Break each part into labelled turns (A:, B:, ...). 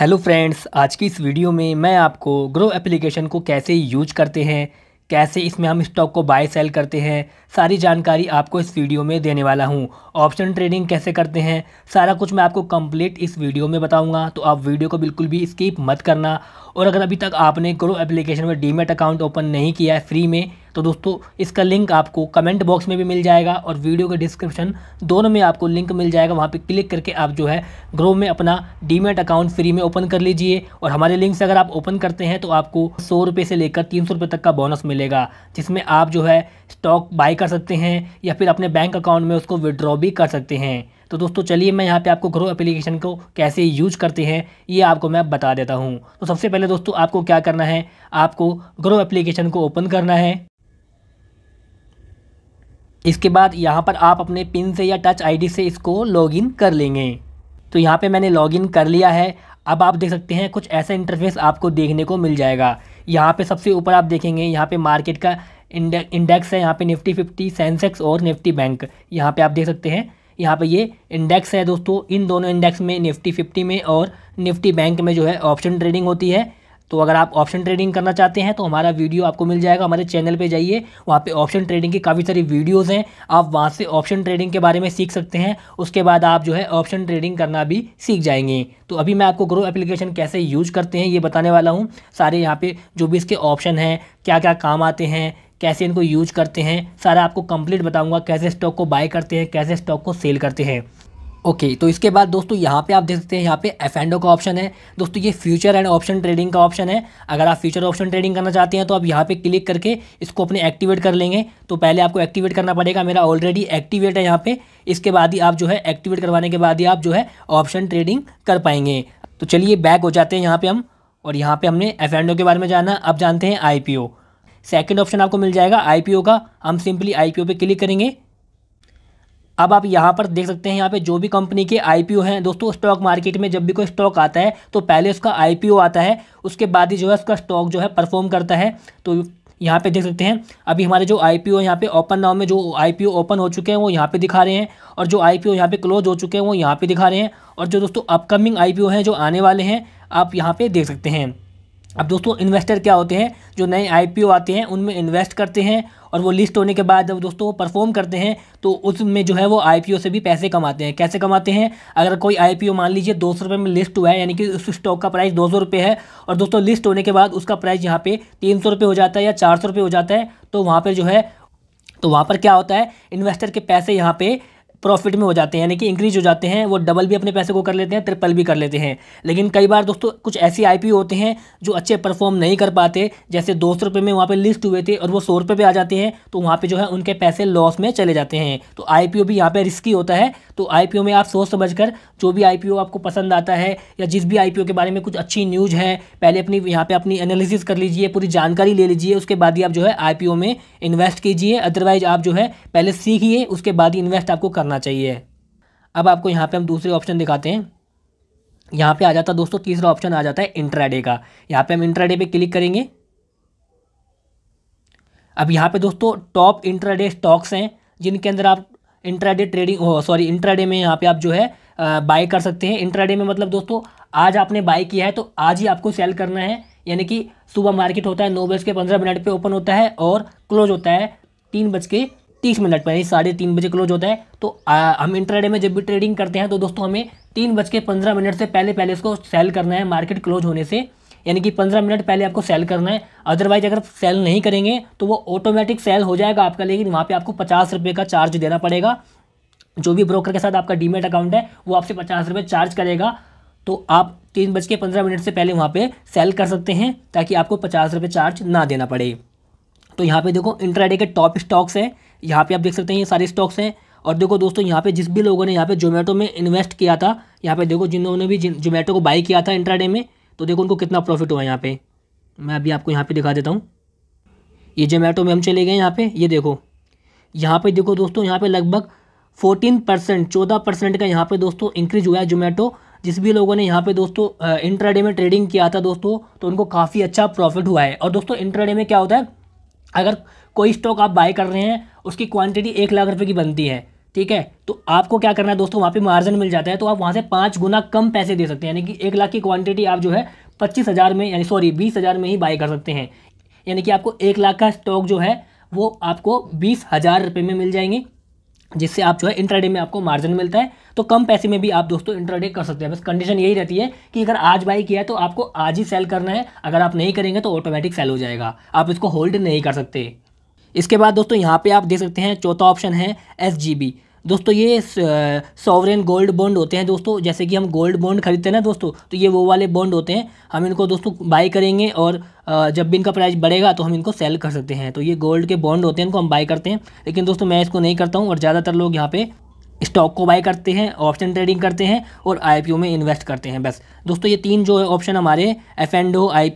A: hello friends आज की इस वीडियो में मैं आपको ग्रो एप्लीकेशन को कैसे यूज करते हैं कैसे इसमें हम स्टॉक को बाय सेल करते हैं सारी जानकारी आपको इस वीडियो में देने वाला हूं ऑप्शन ट्रेडिंग कैसे करते हैं सारा कुछ मैं आपको कंप्लीट इस वीडियो में बताऊंगा तो आप वीडियो को बिल्कुल भी स्किप मत करना और अगर अभी तक आपने ग्रो एप्लीकेशन में डीमेट अकाउंट ओपन नहीं किया है फ्री में तो दोस्तों इसका लिंक आपको कमेंट बॉक्स में भी मिल जाएगा और वीडियो के डिस्क्रिप्शन दोनों में आपको लिंक मिल जाएगा वहाँ पर क्लिक करके आप जो है ग्रो में अपना डीमेट अकाउंट फ्री में ओपन कर लीजिए और हमारे लिंक से अगर आप ओपन करते हैं तो आपको सौ रुपये से लेकर तीन सौ रुपये तक का बोनस मिलेगा जिसमें आप जो है स्टॉक बाई कर सकते हैं या फिर अपने बैंक अकाउंट में उसको विड्रॉ भी कर सकते हैं तो दोस्तों चलिए मैं यहाँ पे आपको ग्रो एप्लीकेशन को कैसे यूज करते हैं ये आपको मैं बता देता हूँ तो सबसे पहले दोस्तों आपको क्या करना है आपको ग्रो एप्लीकेशन को ओपन करना है इसके बाद यहाँ पर आप अपने पिन से या टच आईडी से इसको लॉगिन कर लेंगे तो यहाँ पे मैंने लॉगिन कर लिया है अब आप देख सकते हैं कुछ ऐसा इंटरफेस आपको देखने को मिल जाएगा यहाँ पे सबसे ऊपर आप देखेंगे यहाँ पे मार्केट का इंडेक्स है यहाँ पे निफ्टी फिफ्टी सेंसेक्स और निफ्टी बैंक यहाँ पर आप देख सकते हैं यहाँ पर ये इंडेक्स है दोस्तों इन दोनों इंडेक्स में निफ्टी फिफ्टी में और निफ्टी बैंक में जो है ऑप्शन ट्रेडिंग होती है तो अगर आप ऑप्शन ट्रेडिंग करना चाहते हैं तो हमारा वीडियो आपको मिल जाएगा हमारे चैनल पे जाइए वहाँ पे ऑप्शन ट्रेडिंग की काफ़ी सारी वीडियोस हैं आप वहाँ से ऑप्शन ट्रेडिंग के बारे में सीख सकते हैं उसके बाद आप जो है ऑप्शन ट्रेडिंग करना भी सीख जाएंगे तो अभी मैं आपको ग्रो एप्लीकेशन कैसे यूज करते हैं ये बताने वाला हूँ सारे यहाँ पर जो भी इसके ऑप्शन हैं क्या क्या काम आते हैं कैसे इनको यूज करते हैं सारा आपको कंप्लीट बताऊंगा कैसे स्टॉक को बाय करते हैं कैसे स्टॉक को सेल करते हैं ओके okay, तो इसके बाद दोस्तों यहाँ पे आप देख सकते हैं यहाँ पे एफ एंडो का ऑप्शन है दोस्तों ये फ्यूचर एंड ऑप्शन ट्रेडिंग का ऑप्शन है अगर आप फ्यूचर ऑप्शन ट्रेडिंग करना चाहते हैं तो आप यहाँ पे क्लिक करके इसको अपने एक्टिवेट कर लेंगे तो पहले आपको एक्टिवेट करना पड़ेगा मेरा ऑलरेडी एक्टिवेट है यहाँ पर इसके बाद ही आप जो है एक्टिवेट करवाने के बाद ही आप जो है ऑप्शन ट्रेडिंग कर पाएंगे तो चलिए बैक हो जाते हैं यहाँ पर हम और यहाँ पर हमने एफ एंडो के बारे में जाना अब जानते हैं आई सेकेंड ऑप्शन आपको मिल जाएगा आई का हम सिंपली आई पे क्लिक करेंगे अब आप यहाँ पर देख सकते हैं यहाँ पे जो भी कंपनी के आईपीओ हैं दोस्तों स्टॉक मार्केट में जब भी कोई स्टॉक आता है तो पहले उसका आईपीओ आता है उसके बाद ही जो है उसका स्टॉक जो है परफॉर्म करता है तो यहाँ पे देख सकते हैं अभी हमारे जो आई पी ओ यहाँ पे ओपन नाव में जो आई पी ओ ओपन हो चुके हैं वो यहाँ पे दिखा रहे हैं और जो आई पी ओ यहाँ पे क्लोज हो चुके हैं वो यहाँ पे दिखा रहे हैं और जो दोस्तों अपकमिंग आई पी ओ हैं जो आने वाले हैं आप यहाँ पे देख सकते हैं अब दोस्तों इन्वेस्टर क्या होते हैं जो नए आई आते हैं उनमें इन्वेस्ट करते हैं और वो लिस्ट होने के बाद जब दोस्तों वो परफॉर्म करते हैं तो उसमें जो है वो आई से भी पैसे कमाते हैं कैसे कमाते हैं अगर कोई आई मान लीजिए दो सौ में लिस्ट हुआ है यानी कि उस स्टॉक का प्राइस दो सौ है और दोस्तों लिस्ट होने के बाद उसका प्राइस यहाँ पे तीन सौ हो जाता है या चार सौ हो जाता है तो वहाँ पर जो है तो वहाँ पर क्या होता है इन्वेस्टर के पैसे यहाँ पे प्रॉफिट में हो जाते हैं यानी कि इंक्रीज हो जाते हैं वो डबल भी अपने पैसे को कर लेते हैं ट्रिपल भी कर लेते हैं लेकिन कई बार दोस्तों कुछ ऐसी आई होते हैं जो अच्छे परफॉर्म नहीं कर पाते जैसे दो सौ में वहाँ पर लिस्ट हुए थे और वो सौ रुपये पे आ जाते हैं तो वहाँ पर जो है उनके पैसे लॉस में चले जाते हैं तो आई भी यहाँ पर रिस्की होता है तो आई में आप सोच समझ कर जो भी आई आपको पसंद आता है या जिस भी आई के बारे में कुछ अच्छी न्यूज़ है पहले अपनी यहाँ पर अपनी एनालिसिस कर लीजिए पूरी जानकारी ले लीजिए उसके बाद ही आप जो है आई में इन्वेस्ट कीजिए अदरवाइज आप जो है पहले सीखिए उसके बाद ही इन्वेस्ट आपको करना करना चाहिए अब आपको यहाँ पे हम दूसरे ऑप्शन दिखाते हैं यहाँ पे आ जाता है दोस्तों तीसरा ऑप्शन आ जाता है इंट्राडे का यहाँ पे हम इंट्राडे पे क्लिक करेंगे अब यहाँ पे दोस्तों टॉप इंट्राडे स्टॉक्स हैं जिनके अंदर आप इंट्राडे ट्रेडिंग सॉरी इंट्राडे में यहाँ पे आप जो है बाय कर सकते हैं इंट्राडे में मतलब दोस्तों आज आपने बाय किया है तो आज ही आपको सेल करना है यानी कि सुबह मार्केट होता है नौ बज के पंद्रह मिनट पे ओपन होता है और क्लोज होता है तीन बज के तीस मिनट पर यानी साढ़े तीन बजे क्लोज होता है तो आ, हम इंटरडे में जब भी ट्रेडिंग करते हैं तो दोस्तों हमें तीन बज के पंद्रह मिनट से पहले पहले इसको सेल करना है मार्केट क्लोज होने से यानी कि पंद्रह मिनट पहले आपको सेल करना है अदरवाइज अगर सेल नहीं करेंगे तो वो ऑटोमेटिक सेल हो जाएगा आपका लेकिन वहाँ पर आपको पचास रुपये का चार्ज देना पड़ेगा जो भी ब्रोकर के साथ आपका डीमेट अकाउंट है वो आपसे पचास रुपये चार्ज करेगा तो आप तीन बज के पंद्रह मिनट से पहले वहाँ पे सेल कर सकते हैं ताकि आपको पचास रुपये चार्ज ना देना पड़े तो यहाँ पे देखो इंट्राडे के टॉप स्टॉक्स हैं यहाँ पे आप देख सकते हैं ये सारे स्टॉक्स हैं और देखो दोस्तों यहाँ पे जिस भी लोगों ने यहाँ पे जोमेटो में इन्वेस्ट किया था यहाँ पे देखो जिन्होंने भी जोमेटो को बाई किया था इंट्राडे में तो देखो उनको कितना प्रॉफिट हुआ यहाँ पे मैं अभी आपको यहाँ पे दिखा देता हूँ ये जोमेटो में हम चले गए यहाँ पे ये देखो यहाँ पे देखो दोस्तों यहाँ पे लगभग फोर्टीन परसेंट चौदह परसेंट का यहाँ पे दोस्तों इंक्रीज हुआ है जोमेटो जिस भी लोगों ने यहाँ पे दोस्तों इंट्राडे में ट्रेडिंग किया था दोस्तों तो उनको काफ़ी अच्छा प्रॉफिट हुआ है और दोस्तों इंट्राडे में क्या होता है अगर कोई स्टॉक आप बाय कर रहे हैं उसकी क्वांटिटी एक लाख रुपये की बनती है ठीक है तो आपको क्या करना है दोस्तों वहाँ पे मार्जिन मिल जाता है तो आप वहाँ से पाँच गुना कम पैसे दे सकते हैं यानी कि एक लाख की क्वांटिटी आप जो है पच्चीस हज़ार में यानी सॉरी बीस हज़ार में ही बाय कर सकते हैं यानी कि आपको एक लाख का स्टॉक जो है वो आपको बीस हज़ार रुपये में मिल जाएंगे जिससे आप जो है इंट्राडे में आपको मार्जिन मिलता है तो कम पैसे में भी आप दोस्तों इंट्राडे कर सकते हैं बस कंडीशन यही रहती है कि अगर आज बाई किया है तो आपको आज ही सेल करना है अगर आप नहीं करेंगे तो ऑटोमेटिक सेल हो जाएगा आप इसको होल्ड नहीं कर सकते इसके बाद दोस्तों यहाँ पे आप देख सकते हैं चौथा ऑप्शन है एस दोस्तों ये सॉवरेन गोल्ड बॉन्ड होते हैं दोस्तों जैसे कि हम गोल्ड बॉन्ड खरीदते हैं ना दोस्तों तो ये वो वाले बॉन्ड होते हैं हम इनको दोस्तों बाई करेंगे और जब भी इनका प्राइस बढ़ेगा तो हम इनको सेल कर सकते हैं तो ये गोल्ड के बॉन्ड होते हैं इनको हम बाई करते हैं लेकिन दोस्तों मैं इसको नहीं करता हूँ और ज़्यादातर लोग यहाँ पर स्टॉक को बाई करते हैं ऑप्शन ट्रेडिंग करते हैं और आई में इन्वेस्ट करते हैं बस दोस्तों ये तीन जो है ऑप्शन हमारे एफ एंड ओ आई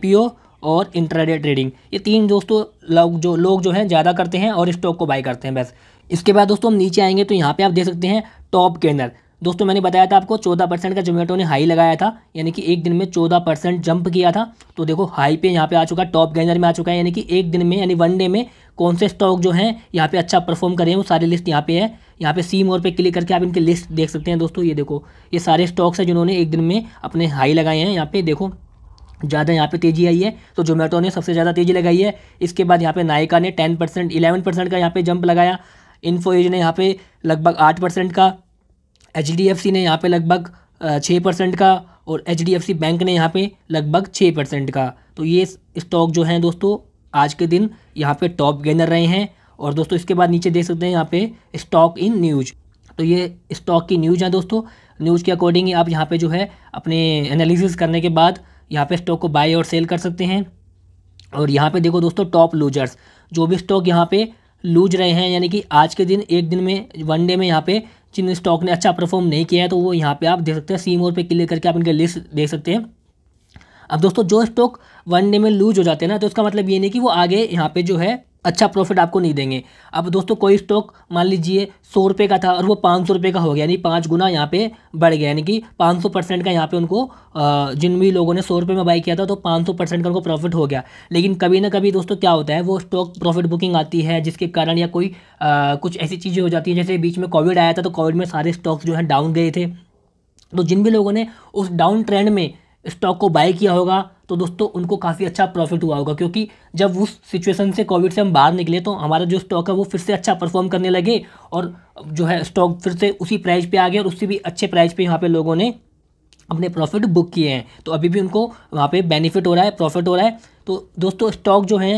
A: और इंट्राडे ट्रेडिंग ये तीन दोस्तों लोग जो लोग जो हैं ज़्यादा करते हैं और स्टॉक को बाई करते हैं बस इसके बाद दोस्तों हम नीचे आएंगे तो यहाँ पे आप देख सकते हैं टॉप गेनर दोस्तों मैंने बताया था आपको चौदह परसेंट का जोमेटो ने हाई लगाया था यानी कि एक दिन में चौदह परसेंट जंप किया था तो देखो हाई पे यहाँ पे आ चुका है टॉप गेनर में आ चुका है यानी कि एक दिन में यानी वन डे में कौन से स्टॉक जो हैं यहाँ पे अच्छा परफॉर्म करें हैं वो सारी लिस्ट यहाँ पे है यहाँ पे सी मोर पे क्लिक करके आप इनकी लिस्ट देख सकते हैं दोस्तों ये देखो ये सारे स्टॉक्स हैं जिन्होंने एक दिन में अपने हाई लगाए हैं यहाँ पे देखो ज़्यादा यहाँ पे तेज़ी आई है तो जोमेटो ने सबसे ज़्यादा तेज़ी लगाई है इसके बाद यहाँ पे नायका ने टेन परसेंट इलेवन परसेंट का यहाँ पे जंप लगाया इन्फो एज ने यहाँ पे लगभग आठ परसेंट का एच डी एफ सी ने यहाँ पे लगभग छः परसेंट का और H D F C bank ने यहाँ पे लगभग छः परसेंट का तो ये स्टॉक जो हैं दोस्तों आज के दिन यहाँ पर टॉप गेनर रहे हैं और दोस्तों इसके बाद नीचे देख सकते हैं यहाँ पर स्टॉक इन न्यूज तो ये स्टॉक की न्यूज है दोस्तों न्यूज़ के अकॉर्डिंग आप यहाँ पर जो है अपने एनालिसिस करने के बाद यहाँ पे स्टॉक को बाय और सेल कर सकते हैं और यहाँ पे देखो दोस्तों टॉप लूजर्स जो भी स्टॉक यहाँ पे लूज रहे हैं यानी कि आज के दिन एक दिन में वन डे में यहाँ पे जिन स्टॉक ने अच्छा परफॉर्म नहीं किया है तो वो यहाँ पे आप देख सकते हैं सीमोर पे क्लिक करके आप इनके लिस्ट देख सकते हैं अब दोस्तों जो स्टॉक वन डे में लूज हो जाते हैं ना तो उसका मतलब ये नहीं कि वो आगे यहाँ पर जो है अच्छा प्रॉफिट आपको नहीं देंगे अब दोस्तों कोई स्टॉक मान लीजिए सौ रुपये का था और वो पाँच सौ रुपये का हो गया यानी पाँच गुना यहाँ पे बढ़ गया यानी कि पाँच सौ परसेंट का यहाँ पे उनको जिन भी लोगों ने सौ रुपये में बाई किया था तो पाँच सौ परसेंट का उनको प्रॉफिट हो गया लेकिन कभी ना कभी दोस्तों क्या होता है वो स्टॉक प्रॉफिट बुकिंग आती है जिसके कारण या कोई आ, कुछ ऐसी चीज़ें हो जाती हैं जैसे बीच में कोविड आया था तो कोविड में सारे स्टॉक्स जो हैं डाउन गए थे तो जिन भी लोगों ने उस डाउन ट्रेंड में स्टॉक को बाई किया होगा तो दोस्तों उनको काफ़ी अच्छा प्रॉफिट हुआ होगा क्योंकि जब उस सिचुएशन से कोविड से हम बाहर निकले तो हमारा जो स्टॉक है वो फिर से अच्छा परफॉर्म करने लगे और जो है स्टॉक फिर से उसी प्राइस पे आ गया और उससे भी अच्छे प्राइस पे यहाँ पे लोगों ने अपने प्रॉफिट बुक किए हैं तो अभी भी उनको वहाँ पर बेनिफिट हो रहा है प्रॉफिट हो रहा है तो दोस्तों स्टॉक जो है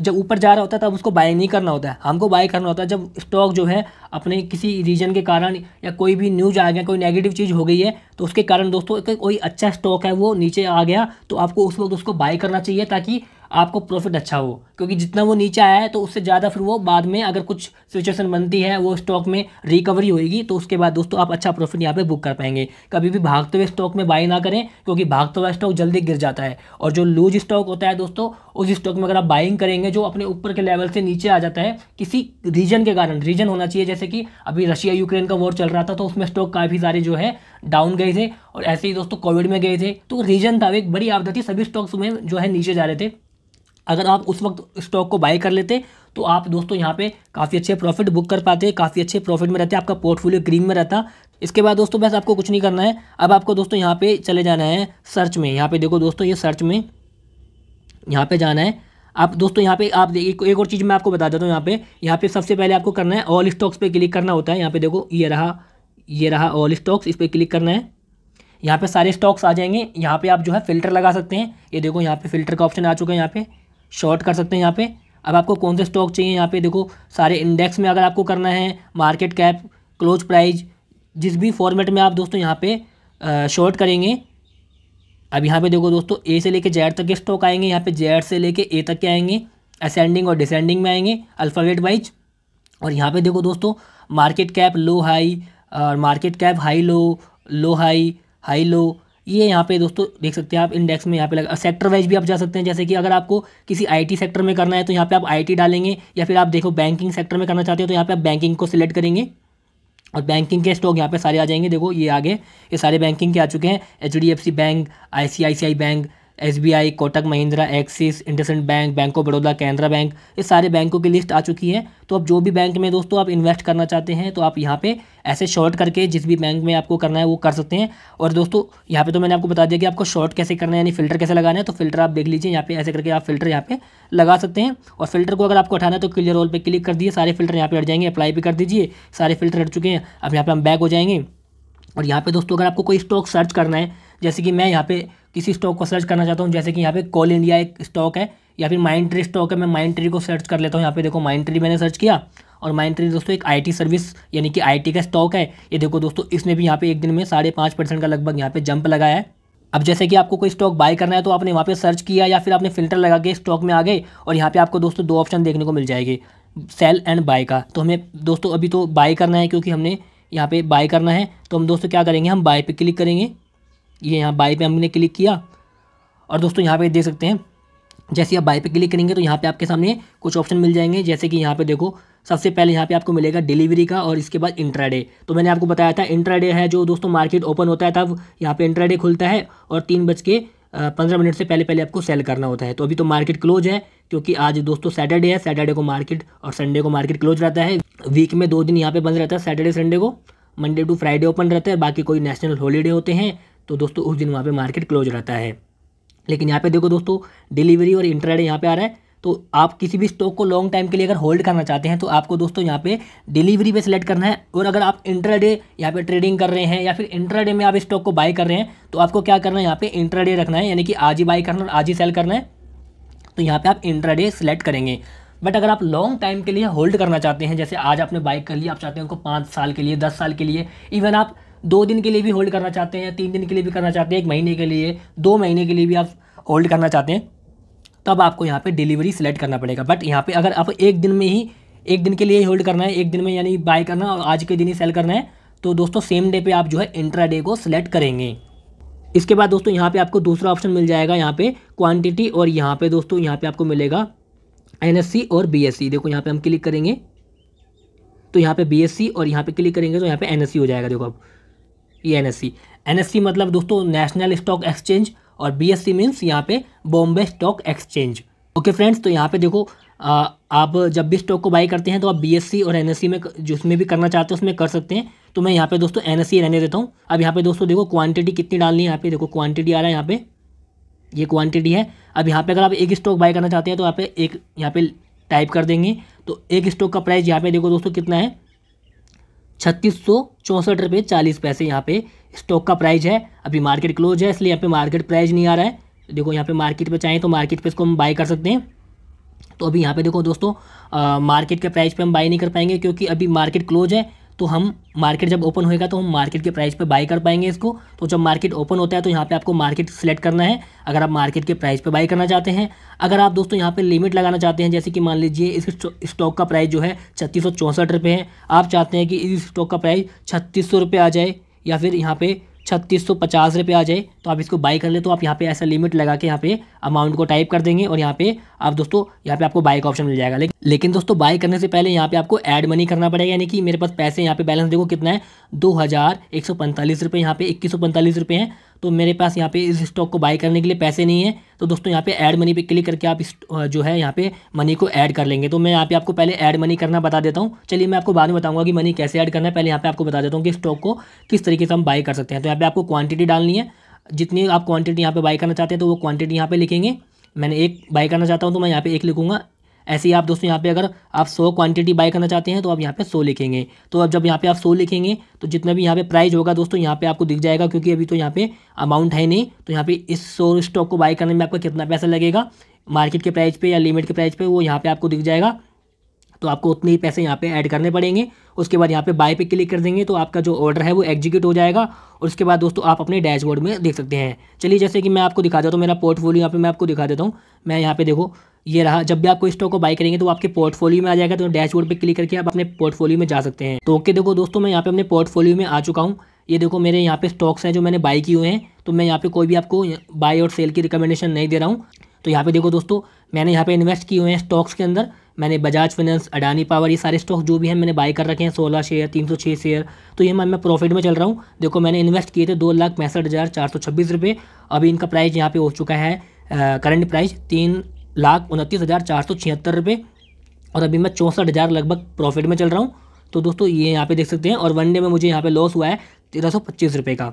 A: जब ऊपर जा रहा होता है तब उसको बाय नहीं करना होता है हमको बाय करना होता है जब स्टॉक जो है अपने किसी रीजन के कारण या कोई भी न्यूज आ गया कोई नेगेटिव चीज़ हो गई है तो उसके कारण दोस्तों कोई अच्छा स्टॉक है वो नीचे आ गया तो आपको उस वक्त उसको बाय करना चाहिए ताकि आपको प्रॉफिट अच्छा हो क्योंकि जितना वो नीचे आया है तो उससे ज़्यादा फिर वो बाद में अगर कुछ सिचुएशन बनती है वो स्टॉक में रिकवरी होएगी तो उसके बाद दोस्तों आप अच्छा प्रॉफिट यहाँ पे बुक कर पाएंगे कभी भी भागते हुए स्टॉक में बाई ना करें क्योंकि भागता हुआ स्टॉक जल्दी गिर जाता है और जो लूज स्टॉक होता है दोस्तों उस स्टॉक में अगर आप बाइंग करेंगे जो अपने ऊपर के लेवल से नीचे आ जाता है किसी रीजन के कारण रीजन होना चाहिए जैसे कि अभी रशिया यूक्रेन का वॉर चल रहा था तो उसमें स्टॉक काफ़ी सारे जो है डाउन गए थे और ऐसे ही दोस्तों कोविड में गए थे तो रीजन था एक बड़ी आपदा थी सभी स्टॉक्स में जो है नीचे जा रहे थे अगर आप उस वक्त स्टॉक को बाई कर लेते तो आप दोस्तों यहाँ पे काफ़ी अच्छे प्रॉफिट बुक कर पाते काफ़ी अच्छे प्रॉफिट में रहते आपका पोर्टफोलियो ग्रीन में रहता इसके बाद दोस्तों बस आपको कुछ नहीं करना है अब आपको दोस्तों यहाँ पे चले जाना है सर्च में यहाँ पे देखो दोस्तों ये सर्च में यहाँ पे जाना है आप दोस्तों यहाँ पे आप एक, एक और चीज़ मैं आपको बता देता हूँ यहाँ पे यहाँ पे सबसे पहले आपको करना है ऑल स्टॉक्स पे क्लिक करना होता है यहाँ पे देखो ये रहा ये रहा ऑल स्टॉक्स इस पर क्लिक करना है यहाँ पे सारे स्टॉक्स आ जाएंगे यहाँ पे आप जो है फ़िल्टर लगा सकते हैं ये देखो यहाँ पे फ़िल्टर का ऑप्शन आ चुका है यहाँ पे शॉर्ट कर सकते हैं यहाँ पे अब आपको कौन से स्टॉक चाहिए यहाँ पे देखो सारे इंडेक्स में अगर आपको करना है मार्केट कैप क्लोज प्राइज जिस भी फॉर्मेट में आप दोस्तों यहाँ पे शॉर्ट करेंगे अब यहाँ पे देखो दोस्तों ए से लेके जेड तक के स्टॉक आएंगे यहाँ पे जेड से लेके ए तक के आएंगे असेंडिंग और डिसेंडिंग में आएंगे अल्फ़ावेट वाइज और यहाँ पे देखो दोस्तों मार्केट कैप लो हाई और market cap high low low high high low ये यहाँ पे दोस्तों देख सकते हैं आप इंडेक्स में यहाँ पे लगा सेक्टर वाइज भी आप जा सकते हैं जैसे कि अगर आपको किसी आईटी सेक्टर में करना है तो यहाँ पे आप आईटी डालेंगे या फिर आप देखो बैंकिंग सेक्टर में करना चाहते हो तो यहाँ पे आप बैंकिंग को सिलेक्ट करेंगे और बैंकिंग के स्टॉक यहाँ पे सारे आ जाएंगे देखो ये आगे ये सारे बैंकिंग के आ चुके हैं H bank I bank SBI Kotak Mahindra Axis IndusInd bank bank of Baroda Canara bank ये सारे बैंकों की लिस्ट आ चुकी है तो अब जो भी बैंक में दोस्तों आप इन्वेस्ट करना चाहते हैं तो आप यहाँ पे ऐसे शॉर्ट करके जिस भी बैंक में आपको करना है वो कर सकते हैं और दोस्तों यहाँ पे तो मैंने आपको बता दिया कि आपको शॉर्ट कैसे करना है यानी फिल्टर कैसे लगाना है तो फिल्टर आप देख लीजिए यहाँ पे ऐसे करके आप फिल्टर यहाँ पे लगा सकते हैं और फिल्टर को अगर आपको उठाना है तो क्लियर रोल पर क्लिक कर दिए सारे फिल्टर यहाँ पे हट जाएंगे अप्लाई भी कर दीजिए सारे फिल्टर हट चुके हैं अब यहाँ पर हम बैक हो जाएंगे और यहाँ पे दोस्तों अगर आपको कोई स्टॉक सर्च करना है जैसे कि मैं यहाँ पे किसी स्टॉक को सर्च करना चाहता हूँ जैसे कि यहाँ पे कॉल इंडिया एक स्टॉक है या फिर माइंड ट्री स्टॉक है मैं माइंड ट्री को सर्च कर लेता हूँ यहाँ पे देखो माइंड ट्री मैंने सर्च किया और माइंड ट्री दोस्तों एक आईटी सर्विस यानी कि आईटी का स्टॉक है ये देखो दोस्तों इसने भी यहाँ पे एक दिन में साढ़े पाँच परसेंट का लगभग यहाँ पे जंप लगाया है अब जैसे कि आपको कोई स्टॉक बाय करना है तो आपने वहाँ पर सर्च किया या फिर आपने फिल्टर लगा के स्टॉक में आ गए और यहाँ पर आपको दोस्तों दो ऑप्शन देखने को मिल जाएगी सेल एंड बाय का तो हमें दोस्तों अभी तो बाय करना है क्योंकि हमने यहाँ पर बाय करना है तो हम दोस्तों क्या करेंगे हम बाय पर क्लिक करेंगे ये यहाँ बाई पे हमने क्लिक किया और दोस्तों यहाँ पे देख सकते हैं जैसे आप बाई पे क्लिक करेंगे तो यहाँ पे आपके सामने कुछ ऑप्शन मिल जाएंगे जैसे कि यहाँ पे देखो सबसे पहले यहाँ पे आपको मिलेगा डिलीवरी का और इसके बाद इंट्राडे तो मैंने आपको बताया था इंट्राडे है जो दोस्तों मार्केट ओपन होता है तब यहाँ पर इंट्राडे खुलता है और तीन बज के पंद्रह मिनट से पहले पहले आपको सेल करना होता है तो अभी तो मार्केट क्लोज है क्योंकि आज दोस्तों सैटरडे है सैटरडे को मार्केट और संडे को मार्केट क्लोज रहता है वीक में दो दिन यहाँ पर बंद रहता है सैटरडे संडे को मंडे टू फ्राइडे ओपन रहता है बाकी कोई नेशनल हॉलीडे होते हैं तो दोस्तों उस दिन वहाँ पर मार्केट क्लोज रहता है लेकिन यहाँ पर देखो दोस्तों डिलीवरी और इंटरनेट यहाँ पर आ रहा है तो आप किसी भी स्टॉक को लॉन्ग टाइम के लिए अगर होल्ड करना चाहते हैं तो आपको दोस्तों यहाँ पे डिलीवरी पे सिलेक्ट करना है और अगर आप डे यहाँ पे ट्रेडिंग कर रहे हैं या फिर डे में आप स्टॉक को बाय कर रहे हैं तो आपको क्या करना है यहाँ पे डे रखना है यानी कि आज ही बाय करना और आज ही सेल करना है तो यहाँ पर आप डे सेलेक्ट करेंगे बट अगर आप लॉन्ग टाइम के लिए होल्ड करना चाहते हैं जैसे आज आपने बाइक कर लिया आप चाहते हैं उनको पाँच साल के लिए दस साल के लिए इवन आप दो दिन के लिए भी होल्ड करना चाहते हैं तीन दिन के लिए भी करना चाहते हैं एक महीने के लिए दो महीने के लिए भी आप होल्ड करना चाहते हैं तब आपको यहाँ पे डिलीवरी सेलेक्ट करना पड़ेगा बट यहाँ पे अगर आप एक दिन में ही एक दिन के लिए ही होल्ड करना है एक दिन में यानी बाय करना और आज के दिन ही सेल करना है तो दोस्तों सेम डे पे आप जो है इंट्रा डे को सिलेक्ट करेंगे इसके बाद दोस्तों यहाँ पे आपको दूसरा ऑप्शन मिल जाएगा यहाँ पे क्वांटिटी और यहाँ पे दोस्तों यहाँ पे आपको मिलेगा एन और बी देखो यहाँ पर हम क्लिक करेंगे तो यहाँ पर बी और यहाँ पर क्लिक करेंगे तो यहाँ पर एन हो जाएगा देखो आप ये एन एस मतलब दोस्तों नेशनल स्टॉक एक्सचेंज और बी एस सी मीन्स यहाँ पे Bombay stock exchange okay friends तो यहाँ पे देखो आ, आप जब भी स्टॉक को बाई करते हैं तो आप बी एस सी और एन एस सी में जिसमें भी करना चाहते हो उसमें कर सकते हैं तो मैं यहाँ पे दोस्तों एन एस सी रहने देता हूँ अब यहाँ पे दोस्तों देखो क्वांटिटी कितनी डालनी है यहाँ पे देखो क्वांटिटी आ रहा है यहाँ पे ये क्वांटिटी है अब यहाँ पे अगर आप एक स्टॉक बाई करना चाहते हैं तो यहाँ पे एक यहाँ पे टाइप कर देंगे तो एक स्टॉक का प्राइस यहाँ पे देखो दोस्तों कितना है छत्तीस सौ चौंसठ रुपये चालीस पैसे यहाँ पे स्टॉक का प्राइस है अभी मार्केट क्लोज है इसलिए यहाँ पे मार्केट प्राइस नहीं आ रहा है देखो यहाँ पे मार्केट पे चाहें तो मार्केट पे इसको हम बाय कर सकते हैं तो अभी यहाँ पे देखो दोस्तों आ, मार्केट के प्राइस पे हम बाय नहीं कर पाएंगे क्योंकि अभी मार्केट क्लोज है तो हम मार्केट जब ओपन होएगा तो हम मार्केट के प्राइस पे बाई कर पाएंगे इसको तो जब मार्केट ओपन होता है तो यहाँ पे आपको मार्केट सेलेक्ट करना है अगर आप मार्केट के प्राइस पे बाई करना चाहते हैं अगर आप दोस्तों यहाँ पे लिमिट लगाना चाहते हैं जैसे कि मान लीजिए इस स्टॉक का प्राइस जो है छत्तीस सौ है आप चाहते हैं कि इस स्टॉक का प्राइस छत्तीस आ जाए या फिर यहाँ पर छत्तीस सौ पचास रुपये आ जाए तो आप इसको बाई कर ले तो आप यहाँ पे ऐसा लिमिट लगा के यहाँ पे अमाउंट को टाइप कर देंगे और यहाँ पे आप दोस्तों यहाँ पे आपको बाई का ऑप्शन मिल जाएगा लेकिन दोस्तों बाई करने से पहले यहाँ पे आपको ऐड मनी करना पड़ेगा यानी कि मेरे पास पैसे यहाँ पे बैलेंस देखो कितना है दो हज़ार एक सौ पैंतालीस रुपये यहाँ पे इक्कीस सौ पैंतालीस रुपये हैं तो मेरे पास यहाँ पे इस स्टॉक को बाय करने के लिए पैसे नहीं है तो दोस्तों यहाँ पे ऐड मनी पे क्लिक करके आप इस जो है यहाँ पे मनी को ऐड कर लेंगे तो मैं यहाँ पे आपको पहले ऐड मनी करना बता देता हूँ चलिए मैं आपको बाद में बताऊँगा कि मनी कैसे ऐड करना है पहले यहाँ पे आपको बता देता हूँ कि स्टॉक को किस तरीके से हम बाई कर सकते हैं तो यहाँ पे आपको क्वांटिटी डालनी है जितनी आप क्वांटिटी यहाँ पे बाई करना चाहते हैं तो वो क्वांटिटी यहाँ पे लिखेंगे मैंने एक बाई करना चाहता हूँ तो मैं यहाँ पे एक लिखूँगा ऐसे ही आप दोस्तों यहाँ पे अगर आप सौ क्वांटिटी बाय करना चाहते हैं तो आप यहाँ पे सौ लिखेंगे तो अब जब यहाँ पे आप सौ लिखेंगे तो जितना भी यहाँ पे प्राइस होगा दोस्तों यहाँ पे आपको दिख जाएगा क्योंकि अभी तो यहाँ पे अमाउंट है नहीं तो यहाँ पे इस सौ स्टॉक को बाय करने में आपका कितना पैसा लगेगा मार्केट के प्राइस पे या लिमिट के प्राइस पे वो यहाँ पे आपको दिख जाएगा तो आपको उतने ही पैसे यहाँ पे ऐड करने पड़ेंगे उसके बाद यहाँ पे बाय पे क्लिक कर देंगे तो आपका जो ऑर्डर है वो एग्जीक्यूट हो जाएगा और उसके बाद दोस्तों आप अपने डैशबोर्ड में देख सकते हैं चलिए जैसे कि मैं आपको दिखा देता हूँ मेरा पोर्टफोलियो यहाँ पे मैं आपको दिखा देता हूँ मैं यहाँ पे देखो ये रहा जब भी आप कोई स्टॉक को बाई करेंगे तो आपके पोर्टफोलियो में आ जाएगा तो डैशबोर्ड पर क्लिक करके आप अपने पोर्टफोलियो में जा सकते हैं तो ओके देखो दोस्तों मैं यहाँ पे अपने पोर्टफोलियो में आ चुका हूँ ये देखो मेरे यहाँ पे स्टॉक्स हैं जो मैंने बाई किए हुए हैं तो मैं यहाँ पे कोई भी आपको बाय और सेल की रिकमेंडेशन नहीं दे रहा हूँ तो यहाँ पे देखो दोस्तों मैंने यहाँ पे इन्वेस्ट किए हुए हैं स्टॉक्स के अंदर मैंने बजाज फाइनेंस अडानी पावर ये सारे स्टॉक जो भी हैं मैंने बाय कर रखे हैं सोलह शेयर तीन सौ छः शेयर तो ये मैं मैं प्रॉफिट में चल रहा हूँ देखो मैंने इन्वेस्ट किए थे दो लाख पैंसठ हज़ार चार सौ छब्बीस रुपये अभी इनका प्राइस यहाँ पे हो चुका है करंट प्राइस तीन लाख उनतीस हज़ार चार सौ छिहत्तर रुपये और अभी मैं चौंसठ हज़ार लगभग प्रॉफिट में चल रहा हूँ तो दोस्तों ये यहाँ पे देख सकते हैं और वन डे में मुझे यहाँ पे लॉस हुआ है तेरह सौ पच्चीस रुपये का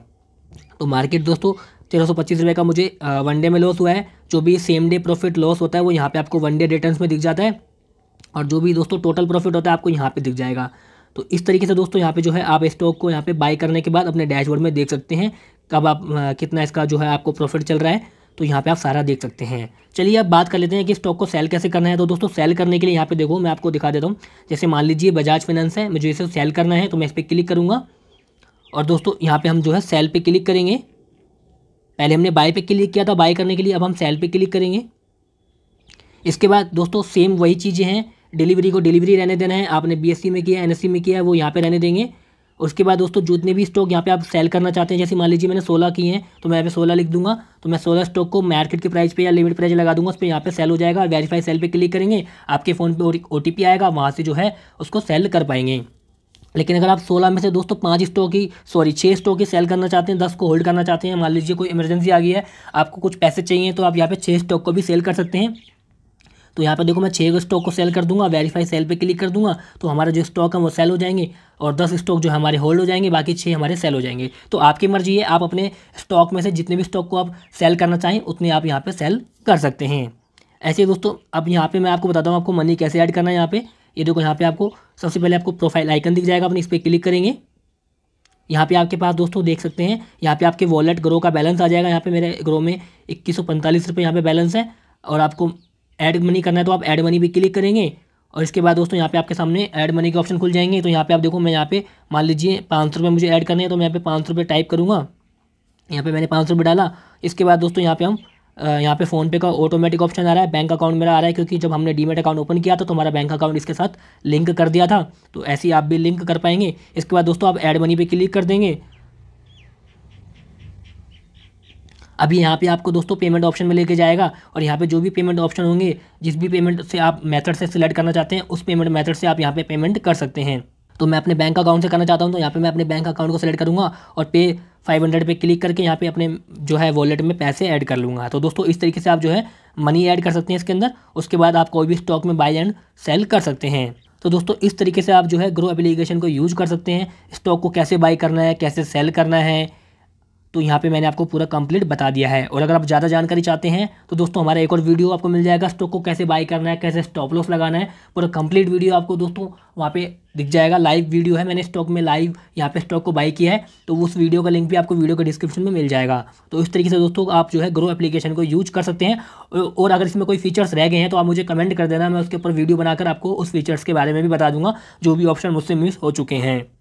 A: तो मार्केट दोस्तों तेरह सौ पच्चीस रुपये का मुझे वन डे में लॉस हुआ है जो भी सेम डे प्रॉफिट लॉस होता है वो यहाँ पे आपको वन डे रिटर्न में दिख जाता है और जो भी दोस्तों टोटल प्रॉफिट होता है आपको यहाँ पे दिख जाएगा तो इस तरीके से दोस्तों यहाँ पे जो है आप स्टॉक को यहाँ पे बाय करने के बाद अपने डैशबोर्ड में देख सकते हैं कब आप कितना इसका जो है आपको प्रॉफिट चल रहा है तो यहाँ पे आप सारा देख सकते हैं चलिए अब बात कर लेते हैं कि स्टॉक को सेल कैसे करना है तो दोस्तों सेल करने के लिए यहाँ पर देखो मैं आपको दिखा देता हूँ जैसे मान लीजिए बजाज फाइनेंस है मुझे इसे सेल करना है तो मैं इस पर क्लिक करूँगा और दोस्तों यहाँ पर हम जो है सेल पर क्लिक करेंगे पहले हमने बाय पर क्लिक किया था बाय करने के लिए अब हम सेल पर क्लिक करेंगे इसके बाद दोस्तों सेम वही चीज़ें हैं डिलीवरी को डिलीवरी रहने देना है आपने बी में किया एन में किया है वो यहाँ पर रहने देंगे उसके बाद दोस्तों जितने भी स्टॉक यहाँ पे आप सेल करना चाहते हैं जैसे मान लीजिए मैंने सोलह किए हैं तो मैं यहाँ पे सोलह लिख दूंगा तो मैं सोलह स्टॉक को मार्केट के प्राइस पे या लिमिट प्राइस लगा दूंगा उस पर यहाँ पे सेल हो जाएगा वेरीफाई सेल पे क्लिक करेंगे आपके फ़ोन पे ओ टी आएगा वहाँ से जो है उसको सेल कर पाएंगे लेकिन अगर आप सोलह में से दोस्तों पाँच स्टॉक ही सॉरी छः स्टॉक ही सेल करना चाहते हैं दस को होल्ड करना चाहते हैं मान लीजिए कोई इमरजेंसी आ गई है आपको कुछ पैसे चाहिए तो आप यहाँ पर छः स्टॉक को भी सेल कर सकते हैं तो यहाँ पर देखो मैं छः स्टॉक को सेल कर दूंगा वेरीफाई सेल पे क्लिक कर दूंगा तो हमारा जो स्टॉक है वो सेल हो जाएंगे और दस स्टॉक जो हमारे होल्ड हो जाएंगे बाकी छः हमारे सेल हो जाएंगे तो आपकी मर्जी है आप अपने स्टॉक में से जितने भी स्टॉक को आप सेल करना चाहें उतने आप यहाँ पर सेल कर सकते हैं ऐसे दोस्तों अब यहाँ पर मैं आपको बताता हूँ आपको मनी कैसे ऐड करना है यहाँ पर ये देखो यहाँ पर आपको सबसे पहले आपको प्रोफाइल आइकन दिख जाएगा अपने इस पर क्लिक करेंगे यहाँ पे आपके पास दोस्तों देख सकते हैं यहाँ पे आपके वॉलेट ग्रो का बैलेंस आ जाएगा यहाँ पे मेरे ग्रो में इक्कीस सौ पैंतालीस रुपये यहाँ पर बैलेंस है और आपको ऐड मनी करना है तो आप ऐड मनी भी क्लिक करेंगे और इसके बाद दोस्तों यहाँ पे आपके सामने ऐड मनी के ऑप्शन खुल जाएंगे तो यहाँ पे आप देखो मैं यहाँ पे मान लीजिए पाँच सौ रुपये मुझे ऐड करने हैं तो मैं यहाँ पे पाँच सौ रुपये टाइप करूँगा यहाँ पे मैंने पाँच सौ रुपये डाला इसके बाद दोस्तों यहाँ पे हम यहाँ पे फ़ोनपे का ऑटोमेटिक ऑप्शन आ रहा है बैंक अकाउंट मेरा आ रहा है क्योंकि जब हमने डीमेट अकाउंट ओपन किया था तो हमारा बैंक अकाउंट इसके साथ लिंक कर दिया था तो ऐसे ही आप भी लिंक कर पाएंगे इसके बाद दोस्तों आप ऐड मनी पर क्लिक कर देंगे अभी यहाँ पे आपको दोस्तों पेमेंट ऑप्शन में लेके जाएगा और यहाँ पे जो भी पेमेंट ऑप्शन होंगे जिस भी पेमेंट से आप मेथड से सिलेक्ट करना चाहते हैं उस पेमेंट मेथड से आप यहाँ पे पेमेंट कर सकते हैं तो मैं अपने बैंक अकाउंट से करना चाहता हूँ तो यहाँ पे मैं अपने बैंक अकाउंट को सिलेक्ट करूँगा और पे फाइव हंड्रेड पे क्लिक करके यहाँ पे अपने जो है वॉलेट में पैसे ऐड कर लूँगा तो दोस्तों इस तरीके से आप जो है मनी ऐड कर सकते हैं इसके अंदर उसके बाद आप कोई भी स्टॉक में बाई एंड सेल कर सकते हैं तो दोस्तों इस तरीके से आप जो है ग्रो एप्लीकेशन को यूज कर सकते हैं स्टॉक को कैसे बाई करना है कैसे सेल करना है तो यहाँ पे मैंने आपको पूरा कंप्लीट बता दिया है और अगर आप ज़्यादा जानकारी चाहते हैं तो दोस्तों हमारा एक और वीडियो आपको मिल जाएगा स्टॉक को कैसे बाय करना है कैसे स्टॉप लॉस लगाना है पूरा कंप्लीट वीडियो आपको दोस्तों वहाँ पे दिख जाएगा लाइव वीडियो है मैंने स्टॉक में लाइव यहाँ पे स्टॉक को बाई किया है तो उस वीडियो का लिंक भी आपको वीडियो के डिस्क्रिप्शन में मिल जाएगा तो इस तरीके से दोस्तों आप जो है ग्रो एप्लीकेशन को यूज कर सकते हैं और अगर इसमें कोई फीचर्स रह गए हैं तो आप मुझे कमेंट कर देना मैं उसके ऊपर वीडियो बनाकर आपको उस फीचर्स के बारे में भी बता दूंगा जो भी ऑप्शन मुझसे मिस हो चुके हैं